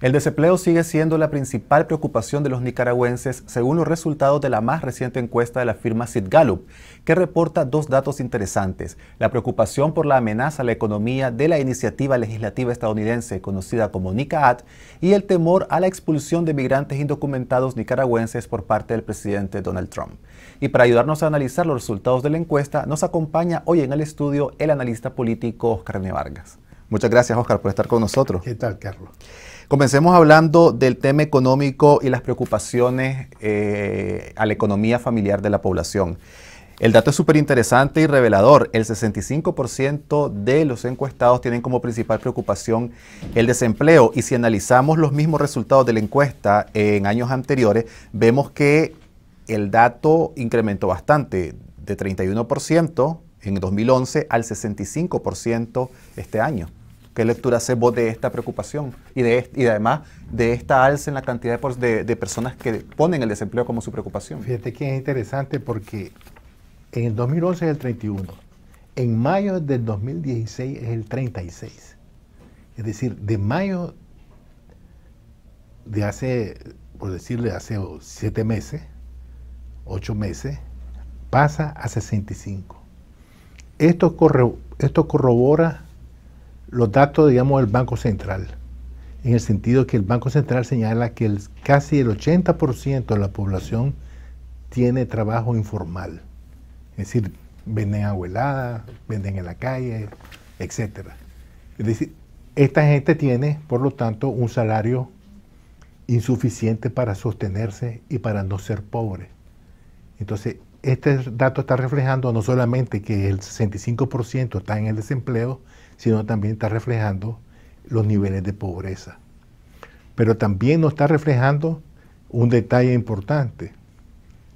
El desempleo sigue siendo la principal preocupación de los nicaragüenses, según los resultados de la más reciente encuesta de la firma Sid Gallup, que reporta dos datos interesantes: la preocupación por la amenaza a la economía de la iniciativa legislativa estadounidense conocida como NICAAT y el temor a la expulsión de migrantes indocumentados nicaragüenses por parte del presidente Donald Trump. Y para ayudarnos a analizar los resultados de la encuesta, nos acompaña hoy en el estudio el analista político Oscar Nevargas. Muchas gracias, Oscar, por estar con nosotros. ¿Qué tal, Carlos? Comencemos hablando del tema económico y las preocupaciones eh, a la economía familiar de la población. El dato es súper interesante y revelador. El 65% de los encuestados tienen como principal preocupación el desempleo y si analizamos los mismos resultados de la encuesta en años anteriores, vemos que el dato incrementó bastante, de 31% en 2011 al 65% este año. ¿Qué lectura hace vos de esta preocupación y, de, y además de esta alza en la cantidad de, personas que ponen el desempleo como su preocupación? Fíjate que es interesante porque en el 2011 es el 31, en mayo del 2016 es el 36. Es decir, de mayo de hace, por decirle, hace siete meses, ocho meses, pasa a 65. Esto, esto corrobora los datos, digamos, del Banco Central, en el sentido que el Banco Central señala que el, casi el 80% de la población tiene trabajo informal, es decir, venden abueladas, venden en la calle, etc. Es decir, esta gente tiene, por lo tanto, un salario insuficiente para sostenerse y para no ser pobre. Entonces, este dato está reflejando no solamente que el 65% está en el desempleo, sino también está reflejando los niveles de pobreza. Pero también nos está reflejando un detalle importante,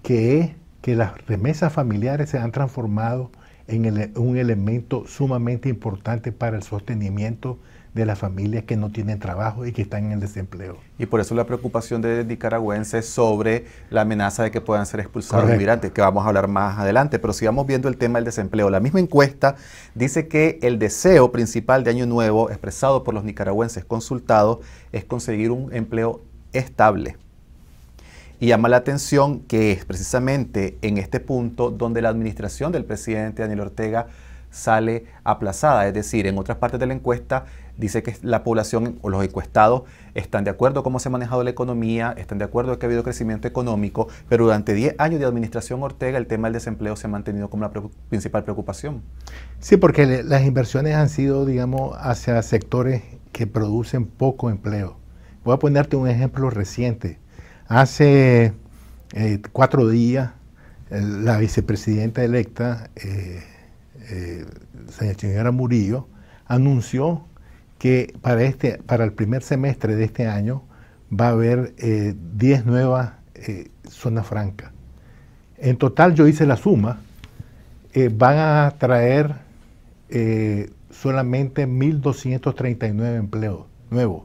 que es que las remesas familiares se han transformado en un elemento sumamente importante para el sostenimiento de las familias que no tienen trabajo y que están en el desempleo. Y por eso la preocupación de nicaragüenses sobre la amenaza de que puedan ser expulsados los migrantes, que vamos a hablar más adelante. Pero sigamos viendo el tema del desempleo. La misma encuesta dice que el deseo principal de Año Nuevo, expresado por los nicaragüenses consultados, es conseguir un empleo estable. Y llama la atención que es precisamente en este punto donde la administración del presidente Daniel Ortega sale aplazada, es decir, en otras partes de la encuesta dice que la población o los encuestados están de acuerdo cómo se ha manejado la economía, están de acuerdo que ha habido crecimiento económico, pero durante 10 años de administración Ortega el tema del desempleo se ha mantenido como la principal preocupación. Sí, porque las inversiones han sido, digamos, hacia sectores que producen poco empleo. Voy a ponerte un ejemplo reciente. Hace eh, cuatro días, la vicepresidenta electa, eh, eh, señora Murillo, anunció que para, este, para el primer semestre de este año va a haber 10 eh, nuevas eh, zonas francas. En total yo hice la suma, eh, van a traer solamente 1.239 empleos nuevos,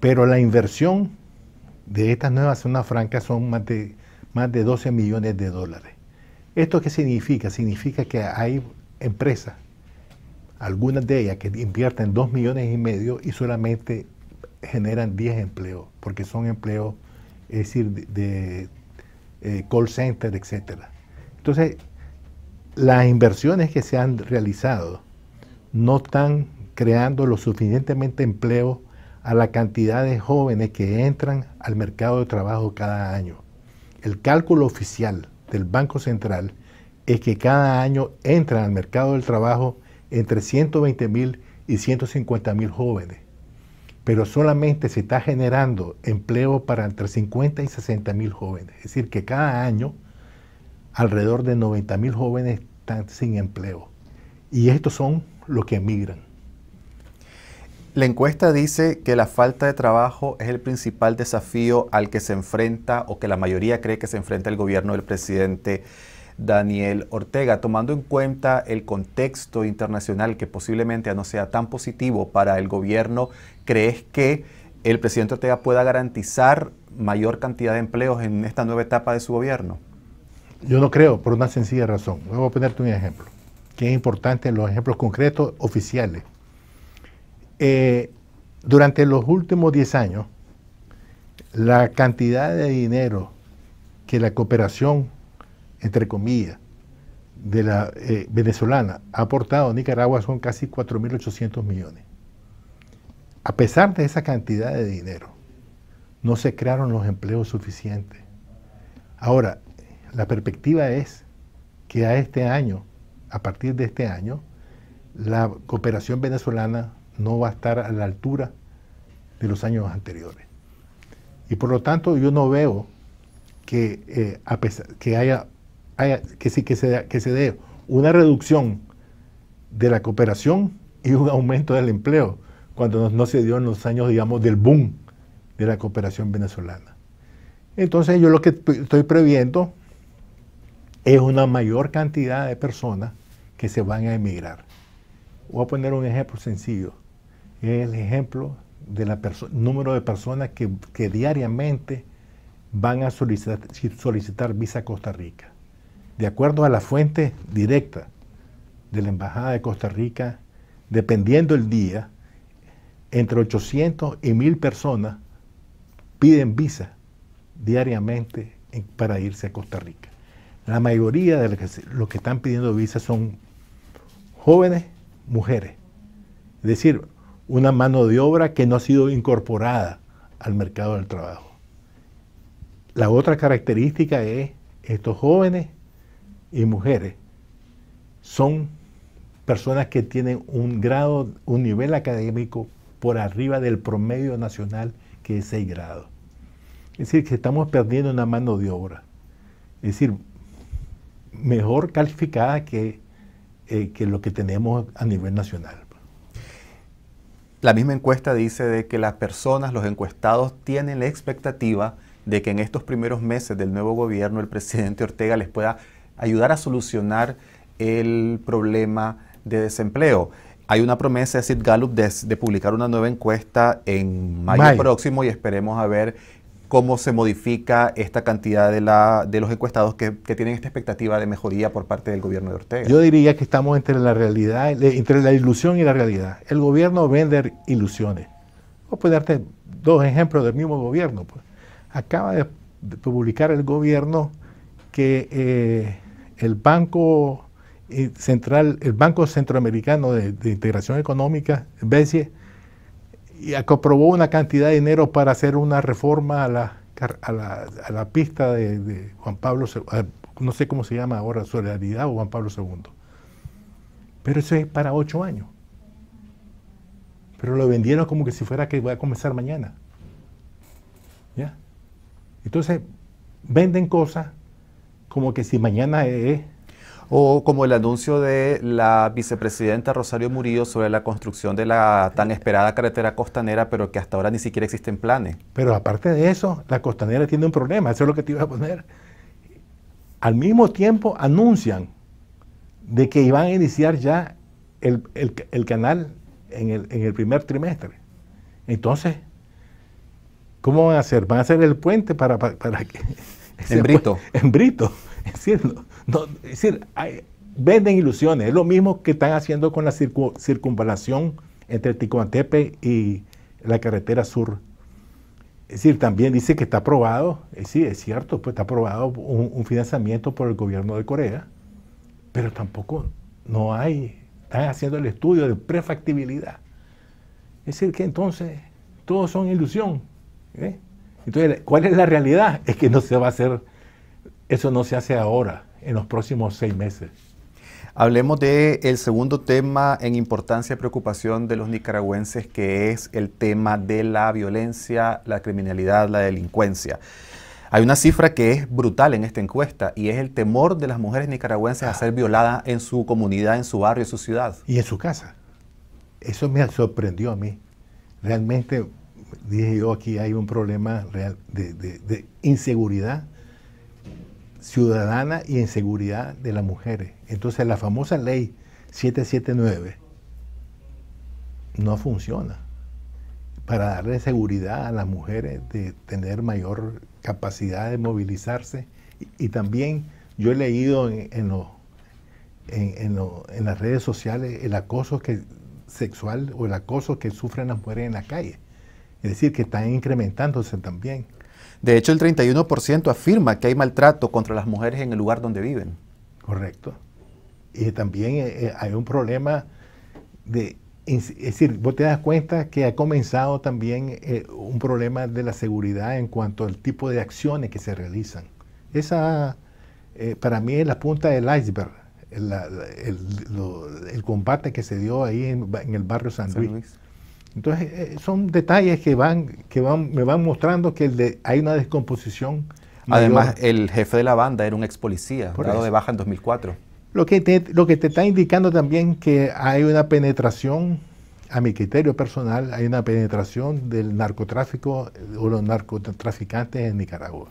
pero la inversión de estas nuevas zonas francas son más de, más de 12 millones de dólares. ¿Esto qué significa? Significa que hay empresas, algunas de ellas que invierten 2 millones y medio y solamente generan 10 empleos, porque son empleos, es decir, de, eh, call center, etcétera. Entonces, las inversiones que se han realizado no están creando lo suficientemente empleo a la cantidad de jóvenes que entran al mercado de trabajo cada año. El cálculo oficial del Banco Central es que cada año entran al mercado del trabajo entre 120 mil y 150 mil jóvenes, pero solamente se está generando empleo para entre 50 y 60 mil jóvenes. Es decir, que cada año alrededor de 90 mil jóvenes están sin empleo. Y estos son los que emigran. La encuesta dice que la falta de trabajo es el principal desafío al que se enfrenta o que la mayoría cree que se enfrenta el gobierno del presidente Daniel Ortega, tomando en cuenta el contexto internacional que posiblemente no sea tan positivo para el gobierno, ¿crees que el presidente Ortega pueda garantizar mayor cantidad de empleos en esta nueva etapa de su gobierno? Yo no creo, por una sencilla razón. Voy a ponerte un ejemplo, que es importante en los ejemplos concretos oficiales eh, durante los últimos 10 años, la cantidad de dinero que la cooperación, entre comillas, de la eh, venezolana ha aportado a Nicaragua son casi 4.800 millones. A pesar de esa cantidad de dinero, no se crearon los empleos suficientes. Ahora, la perspectiva es que a este año, a partir de este año, la cooperación venezolana no va a estar a la altura de los años anteriores. Y por lo tanto yo no veo que, eh, que haya, que, sí, que, se, que se dé una reducción de la cooperación y un aumento del empleo, cuando no, no se dio en los años, digamos, del boom de la cooperación venezolana. Entonces yo lo que estoy previendo es una mayor cantidad de personas que se van a emigrar. Voy a poner un ejemplo sencillo es el ejemplo del número de personas que, diariamente van a solicitar, visa a Costa Rica. De acuerdo a la fuente directa de la Embajada de Costa Rica, dependiendo el día, entre 800 y 1000 personas piden visa diariamente para irse a Costa Rica. La mayoría de los que, los que están pidiendo visa son jóvenes mujeres. Es decir, una mano de obra que no ha sido incorporada al mercado del trabajo. La otra característica es estos jóvenes y mujeres son personas que tienen un grado, un nivel académico por arriba del promedio nacional que es 6 grados. Es decir, que estamos perdiendo una mano de obra. Es decir, mejor calificada que eh, lo que tenemos a nivel nacional. La misma encuesta dice de que las personas, los encuestados, tienen la expectativa de que en estos primeros meses del nuevo gobierno el presidente Ortega les pueda ayudar a solucionar el problema de desempleo. Hay una promesa de Sid Gallup de, publicar una nueva encuesta en mayo, próximo y esperemos a ver cómo se modifica esta cantidad de, la, de los encuestados que, tienen esta expectativa de mejoría por parte del gobierno de Ortega. Yo diría que estamos entre la realidad, eh, entre la ilusión y la realidad. El gobierno vende ilusiones. Voy a darte dos ejemplos del mismo gobierno. Pues. Acaba de, publicar el gobierno que eh, el Banco eh, Central, el Banco Centroamericano de, Integración Económica, Besie, y aprobó una cantidad de dinero para hacer una reforma a la, a la, pista de, Juan Pablo, II. Eh, no sé cómo se llama ahora, Solidaridad o Juan Pablo II. Pero eso es para ocho años. Pero lo vendieron como que si fuera que voy a comenzar mañana. Entonces, venden cosas como que si mañana es o como el anuncio de la vicepresidenta Rosario Murillo sobre la construcción de la tan esperada carretera costanera, pero que hasta ahora ni siquiera existen planes. Pero aparte de eso, la costanera tiene un problema, eso es lo que te iba a poner. Al mismo tiempo anuncian de que iban a iniciar ya el, canal en el, en el primer trimestre. Entonces, ¿cómo van a hacer? Van a hacer el puente para, que... En brito. en brito, es cierto es decir, venden ilusiones. Es lo mismo que están haciendo con la circunvalación entre Ticuantepe y la carretera sur. Es decir, también dice que está aprobado, eh, sí, es cierto, pues está aprobado un, financiamiento por el gobierno de Corea, pero tampoco no hay, están haciendo el estudio de prefactibilidad. Es decir, que entonces todos son ilusión. ¿eh? Entonces, ¿cuál es la realidad? Es que no se va a hacer, eso no se hace ahora en los próximos seis meses. Hablemos del segundo tema en importancia y preocupación de los nicaragüenses, que es el tema de la violencia, la criminalidad, la delincuencia. Hay una cifra que es brutal en esta encuesta y es el temor de las mujeres nicaragüenses a ah. ser violadas en su comunidad, en su barrio, en su ciudad. Y en su casa. Eso me sorprendió a mí. Realmente dije yo aquí hay un problema real de, de inseguridad ciudadana y en seguridad de las mujeres. Entonces la famosa ley 779 no funciona para darle seguridad a las mujeres de tener mayor capacidad de movilizarse. Y, también yo he leído en, las redes sociales el acoso que, sexual o el acoso que sufren las mujeres en la calle. Es decir, que están incrementándose también. De hecho, el 31% afirma que hay maltrato contra las mujeres en el lugar donde viven. Correcto. Y también eh, eh, hay un problema de... Es decir, vos te das cuenta que ha comenzado también eh, un problema de la seguridad en cuanto al tipo de acciones que se realizan. Esa, para mí, es la punta del iceberg, el, combate que se dio ahí en, el barrio San, Luis entonces, eh, son detalles que van, que me van mostrando que hay una descomposición. Además, el jefe de la banda era un ex policía, Por dado de baja en 2004. Lo que, lo que te está indicando también que hay una penetración, a mi criterio personal, hay una penetración del narcotráfico o los narcotraficantes en Nicaragua.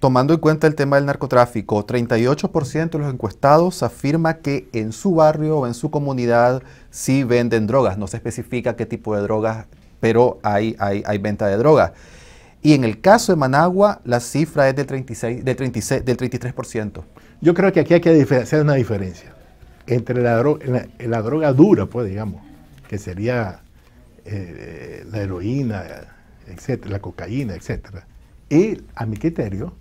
Tomando en cuenta el tema del narcotráfico, 38% de los encuestados afirma que en su barrio o en su comunidad sí venden drogas. No se especifica qué tipo de drogas, pero hay, hay, venta de drogas. Y en el caso de Managua, la cifra es del, 36, del, 36, del 33%. Yo creo que aquí hay que hacer una diferencia entre la, droga dura, pues digamos, que sería eh, la heroína, etcétera, la cocaína, etcétera. Y a mi criterio,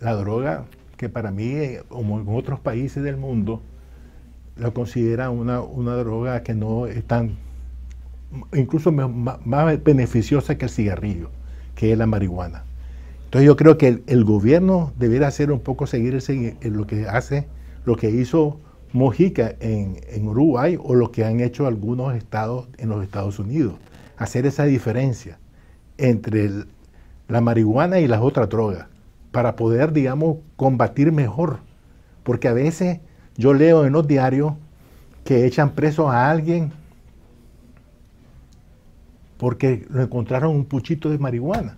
la droga, que para mí, eh, como en otros países del mundo, la considera una, una droga que no es tan, incluso más, beneficiosa que el cigarrillo, que es la marihuana. Entonces yo creo que el, gobierno debería hacer un poco seguir en eh, lo que hace, lo que hizo Mojica en, Uruguay o lo que han hecho algunos estados en los Estados Unidos, hacer esa diferencia entre la marihuana y las otras drogas para poder, digamos, combatir mejor. Porque a veces yo leo en los diarios que echan preso a alguien porque lo encontraron un puchito de marihuana.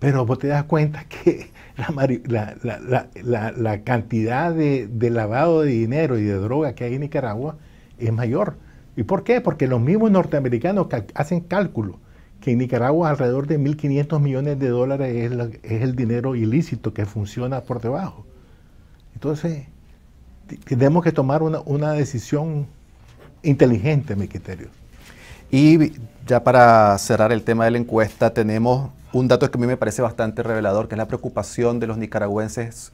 Pero vos te das cuenta que la, cantidad de, lavado de dinero y de droga que hay en Nicaragua es mayor. ¿Y por qué? Porque los mismos norteamericanos hacen cálculos, que en Nicaragua alrededor de 1.500 millones de dólares es, el dinero ilícito que funciona por debajo. Entonces, tenemos que tomar una, decisión inteligente, mi criterio. Y ya para cerrar el tema de la encuesta, tenemos un dato que a mí me parece bastante revelador, que es la preocupación de los nicaragüenses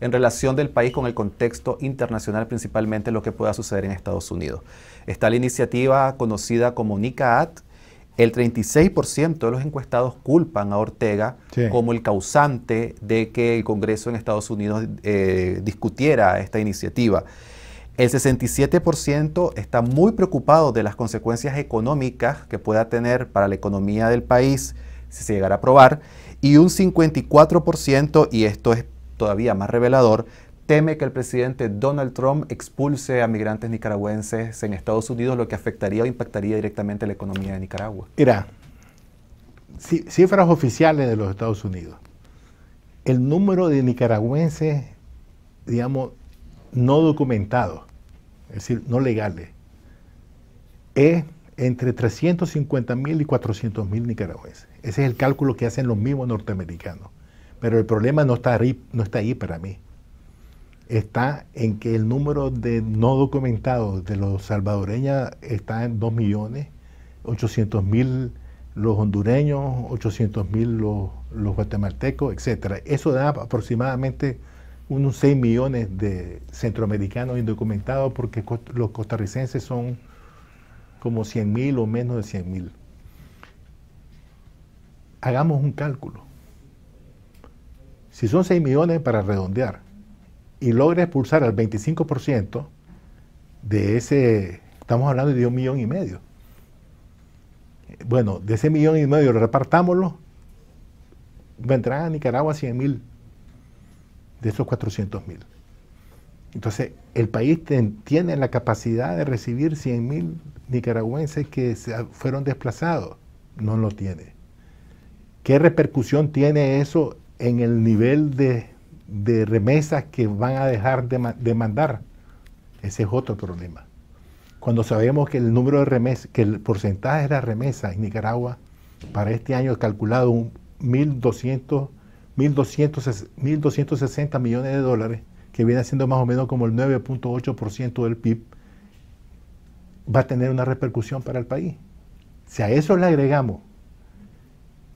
en relación del país con el contexto internacional, principalmente lo que pueda suceder en Estados Unidos. Está la iniciativa conocida como NICAAT, el 36% de los encuestados culpan a Ortega como el causante de que el Congreso en Estados Unidos eh, discutiera esta iniciativa. El 67% está muy preocupado de las consecuencias económicas que pueda tener para la economía del país si se llegara a aprobar. Y un 54%, y esto es todavía más revelador, teme que el presidente Donald Trump expulse a migrantes nicaragüenses en Estados Unidos, lo que afectaría o impactaría directamente la economía de Nicaragua. Mira, cifras oficiales de los Estados Unidos. El número de nicaragüenses, digamos, no documentados, es decir, no legales, es entre 350 mil y 400 mil nicaragüenses. Ese es el cálculo que hacen los mismos norteamericanos. Pero el problema no está ahí, no está ahí para mí está en que el número de no documentados de los salvadoreños está en 2 millones, 800 mil los hondureños, 800 mil los, guatemaltecos, etcétera. Eso da aproximadamente unos 6 millones de centroamericanos indocumentados porque los costarricenses son como 100 mil o menos de 100 mil. Hagamos un cálculo. Si son 6 millones para redondear, y logra expulsar al 25% de ese, estamos hablando de un millón y medio. Bueno, de ese millón y medio repartámoslo, vendrán a Nicaragua 100.000 mil de esos 400.000. mil. Entonces, el país tiene la capacidad de recibir 100.000 mil nicaragüenses que fueron desplazados. No lo tiene. ¿Qué repercusión tiene eso en el nivel de de remesas que van a dejar de, de, mandar. Ese es otro problema. Cuando sabemos que el número de remesas, que el porcentaje de las remesas en Nicaragua para este año es calculado un 1.200, 1.260 millones de dólares, que viene siendo más o menos como el 9.8% del PIB, va a tener una repercusión para el país. Si a eso le agregamos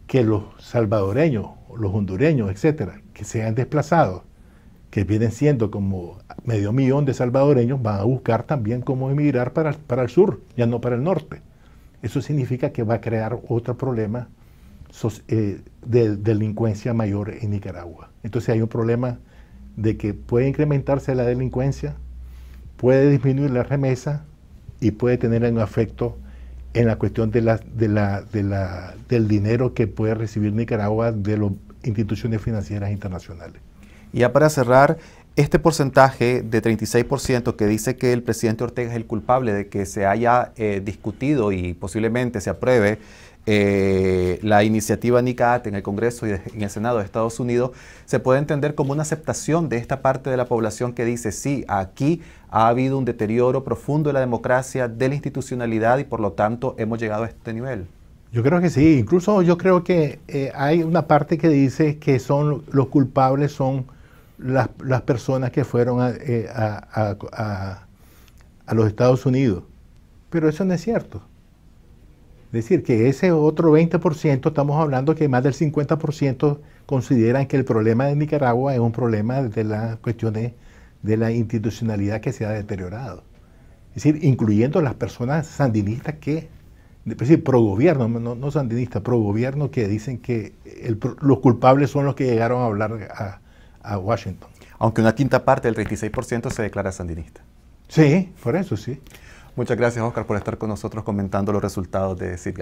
que los salvadoreños los hondureños, etcétera, que se han desplazado, que vienen siendo como medio millón de salvadoreños, van a buscar también cómo emigrar para, para el sur, ya no para el norte. Eso significa que va a crear otro problema eh, de delincuencia mayor en Nicaragua. Entonces hay un problema de que puede incrementarse la delincuencia, puede disminuir la remesa y puede tener un efecto en la cuestión de la, de la, de la, del dinero que puede recibir Nicaragua de las instituciones financieras internacionales. Y Ya para cerrar, este porcentaje de 36% que dice que el presidente Ortega es el culpable de que se haya eh, discutido y posiblemente se apruebe eh, la iniciativa NICAT en el Congreso y en el Senado de Estados Unidos se puede entender como una aceptación de esta parte de la población que dice, sí, aquí ha habido un deterioro profundo de la democracia, de la institucionalidad y por lo tanto hemos llegado a este nivel. Yo creo que sí, incluso yo creo que eh, hay una parte que dice que son los culpables son las, personas que fueron eh, a, a los Estados Unidos, pero eso no es cierto decir, que ese otro 20%, estamos hablando que más del 50% consideran que el problema de Nicaragua es un problema de las cuestiones de la institucionalidad que se ha deteriorado. Es decir, incluyendo las personas sandinistas que, es decir, pro gobierno, no, sandinistas, pro gobierno que dicen que los culpables son los que llegaron a hablar a, Washington. Aunque una quinta parte del 36% se declara sandinista. Sí, por eso sí. Muchas gracias, Oscar, por estar con nosotros comentando los resultados de Sid